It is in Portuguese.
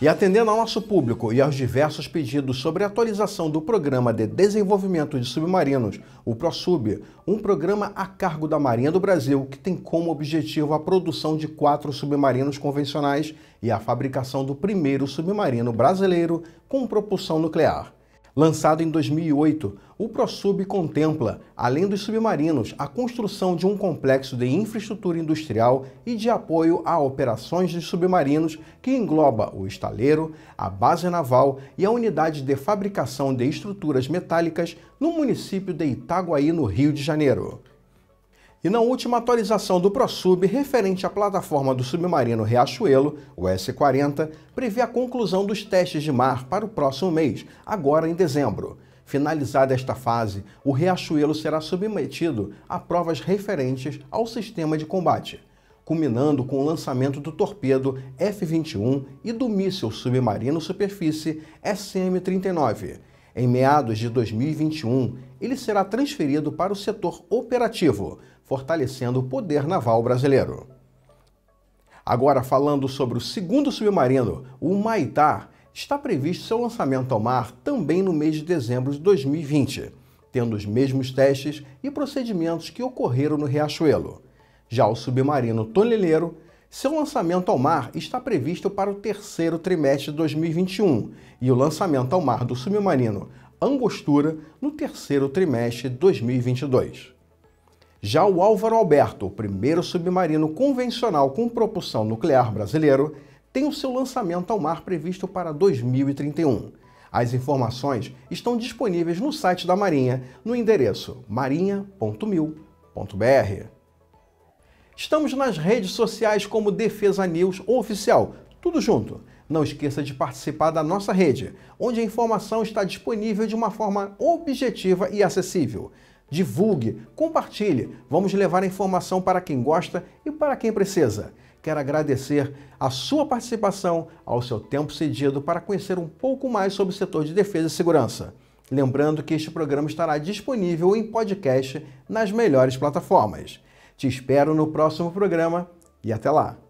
E atendendo ao nosso público e aos diversos pedidos sobre a atualização do Programa de Desenvolvimento de Submarinos, o PROSUB, um programa a cargo da Marinha do Brasil que tem como objetivo a produção de quatro submarinos convencionais e a fabricação do primeiro submarino brasileiro com propulsão nuclear. Lançado em 2008, o ProSub contempla, além dos submarinos, a construção de um complexo de infraestrutura industrial e de apoio a operações de submarinos que engloba o estaleiro, a base naval e a unidade de fabricação de estruturas metálicas no município de Itaguaí, no Rio de Janeiro. E na última atualização do ProSub referente à plataforma do submarino Riachuelo, o S-40, prevê a conclusão dos testes de mar para o próximo mês, agora em dezembro. Finalizada esta fase, o Riachuelo será submetido a provas referentes ao sistema de combate, culminando com o lançamento do torpedo F-21 e do míssil submarino superfície SM-39. Em meados de 2021, ele será transferido para o setor operativo, fortalecendo o poder naval brasileiro. Agora, falando sobre o segundo submarino, o Maitá, está previsto seu lançamento ao mar também no mês de dezembro de 2020, tendo os mesmos testes e procedimentos que ocorreram no Riachuelo. Já o submarino tonelheiro seu lançamento ao mar está previsto para o terceiro trimestre de 2021 e o lançamento ao mar do submarino Angostura no terceiro trimestre de 2022. Já o Álvaro Alberto, o primeiro submarino convencional com propulsão nuclear brasileiro, tem o seu lançamento ao mar previsto para 2031. As informações estão disponíveis no site da Marinha no endereço marinha.mil.br. Estamos nas redes sociais como Defesa News Oficial. Tudo junto. Não esqueça de participar da nossa rede, onde a informação está disponível de uma forma objetiva e acessível. Divulgue, compartilhe, vamos levar a informação para quem gosta e para quem precisa. Quero agradecer a sua participação, ao seu tempo cedido para conhecer um pouco mais sobre o setor de defesa e segurança. Lembrando que este programa estará disponível em podcast nas melhores plataformas. Te espero no próximo programa e até lá!